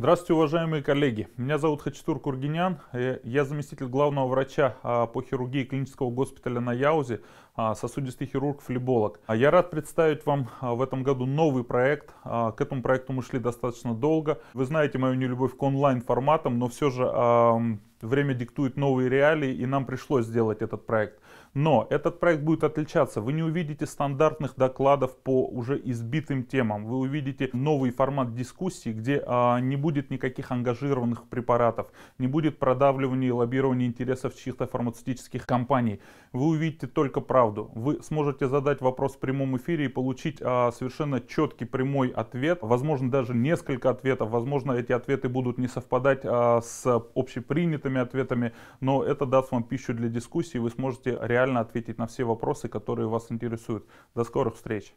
Здравствуйте, уважаемые коллеги. Меня зовут Хачатур Кургинян. Э, я заместитель главного врача а, по хирургии клинического госпиталя на Яузе. А, сосудистый хирург-флеболог. А я рад представить вам а, в этом году новый проект. К этому проекту мы шли достаточно долго. Вы знаете мою нелюбовь к онлайн-форматам, но все же время диктует новые реалии, и нам пришлось сделать этот проект. Но этот проект будет отличаться. Вы не увидите стандартных докладов по уже избитым темам. Вы увидите новый формат дискуссии, где а, не будет никаких ангажированных препаратов, не будет продавливания и лоббирования интересов чьих-то фармацевтических компаний. Вы увидите только правду правду. Вы сможете задать вопрос в прямом эфире и получить а, совершенно четкий прямой ответ. Возможно, даже несколько ответов. Возможно, эти ответы будут не совпадать а, с общепринятыми ответами, но это даст вам пищу для дискуссии. Вы сможете реально ответить на все вопросы, которые вас интересуют. До скорых встреч!